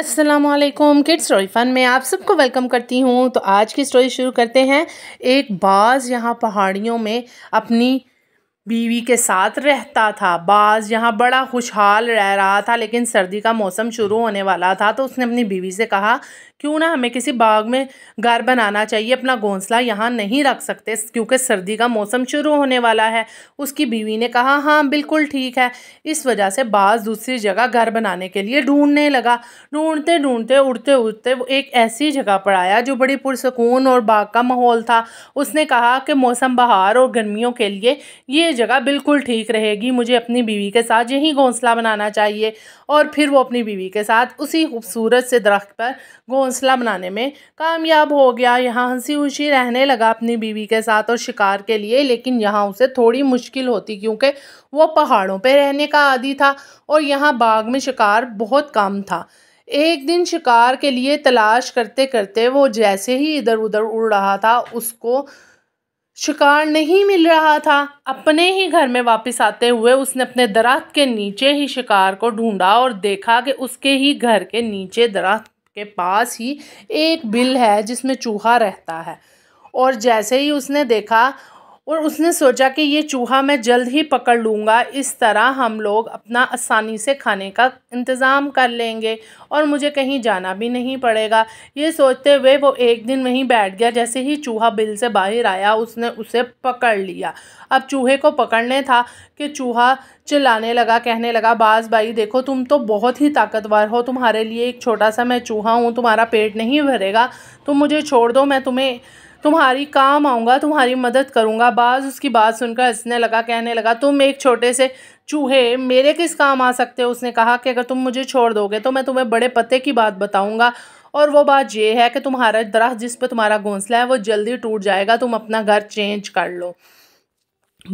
Aslam kid story फ़न में आप सबको वेलकम करती हूँ तो आज की स्टोरी शुरू करते हैं एक बाज़ यहाँ पहाड़ियों में अपनी बीवी के साथ रहता था बाज़ यहाँ बड़ा खुशहाल रह रहा था लेकिन सर्दी का मौसम शुरू होने वाला था तो उसने अपनी बीवी से कहा क्यों ना हमें किसी बाग में घर बनाना चाहिए अपना घोंसला यहाँ नहीं रख सकते क्योंकि सर्दी का मौसम शुरू होने वाला है उसकी बीवी ने कहा हाँ बिल्कुल ठीक है इस वजह से बाज दूसरी जगह घर बनाने के लिए ढूंढने लगा ढूंढते ढूंढते उड़ते उड़ते वो एक ऐसी जगह पर आया जो बड़ी पुरसकून और बाग का माहौल था उसने कहा कि मौसम बहार और गर्मियों के लिए ये जगह बिल्कुल ठीक रहेगी मुझे अपनी बीवी के साथ यहीं घोंसला बनाना चाहिए और फिर वो अपनी बीवी के साथ उसी खूबसूरत से दरख्त पर हौसला बनाने में कामयाब हो गया यहाँ हंसी खुशी रहने लगा अपनी बीवी के साथ और शिकार के लिए लेकिन यहाँ उसे थोड़ी मुश्किल होती क्योंकि वो पहाड़ों पर रहने का आदि था और यहाँ बाग में शिकार बहुत कम था एक दिन शिकार के लिए तलाश करते करते वो जैसे ही इधर उधर उड़ रहा था उसको शिकार नहीं मिल रहा था अपने ही घर में वापस आते हुए उसने अपने दरख्त के नीचे ही शिकार को ढूंढा और देखा कि उसके ही घर के नीचे दरख्त के पास ही एक बिल है जिसमें चूहा रहता है और जैसे ही उसने देखा और उसने सोचा कि ये चूहा मैं जल्द ही पकड़ लूँगा इस तरह हम लोग अपना आसानी से खाने का इंतज़ाम कर लेंगे और मुझे कहीं जाना भी नहीं पड़ेगा ये सोचते हुए वो एक दिन वहीं बैठ गया जैसे ही चूहा बिल से बाहर आया उसने उसे पकड़ लिया अब चूहे को पकड़ने था कि चूहा चिल्लाने लगा कहने लगा बाज भाई देखो तुम तो बहुत ही ताकतवर हो तुम्हारे लिए एक छोटा सा मैं चूहा हूँ तुम्हारा पेट नहीं भरेगा तुम मुझे छोड़ दो मैं तुम्हें तुम्हारी काम आऊँगा तुम्हारी मदद करूँगा बाज़ उसकी बात सुनकर हंसने लगा कहने लगा तुम एक छोटे से चूहे मेरे किस काम आ सकते हो उसने कहा कि अगर तुम मुझे छोड़ दोगे तो मैं तुम्हें बड़े पते की बात बताऊँगा और वो बात यह है कि तुम्हारा दरख्त जिस पर तुम्हारा घोंसला है वो जल्दी टूट जाएगा तुम अपना घर चेंज कर लो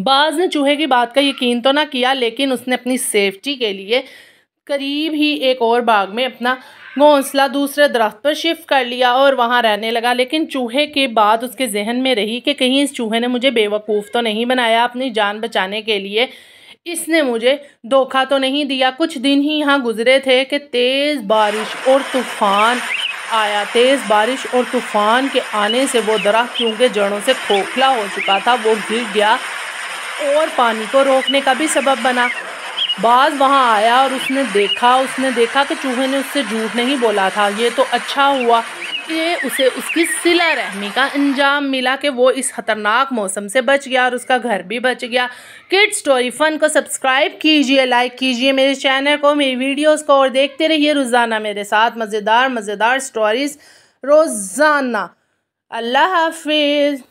बाज़ ने चूहे की बात का यकीन तो ना किया लेकिन उसने अपनी सेफ्टी के लिए करीब ही एक और बाग में अपना घोंसला दूसरे दरख्त पर शिफ्ट कर लिया और वहाँ रहने लगा लेकिन चूहे के बाद उसके जहन में रही कि कहीं इस चूहे ने मुझे बेवकूफ़ तो नहीं बनाया अपनी जान बचाने के लिए इसने मुझे धोखा तो नहीं दिया कुछ दिन ही यहाँ गुजरे थे कि तेज़ बारिश और तूफ़ान आया तेज़ बारिश और तूफ़ान के आने से वो दरख्त क्योंकि जड़ों से खोखला हो चुका था वो गिर गया और पानी को रोकने का भी सबब बना बाज वहाँ आया और उसने देखा उसने देखा कि चूहे ने उससे झूठ नहीं बोला था ये तो अच्छा हुआ कि उसे उसकी सिला रहमी का अंजाम मिला कि वो इस ख़तरनाक मौसम से बच गया और उसका घर भी बच गया किड स्टोरी फ़न को सब्सक्राइब कीजिए लाइक कीजिए मेरे चैनल को मेरी वीडियोस को और देखते रहिए रोज़ाना मेरे साथ मज़ेदार मज़ेदार स्टोरीज़ रोज़ाना अल्लाह हाफिज़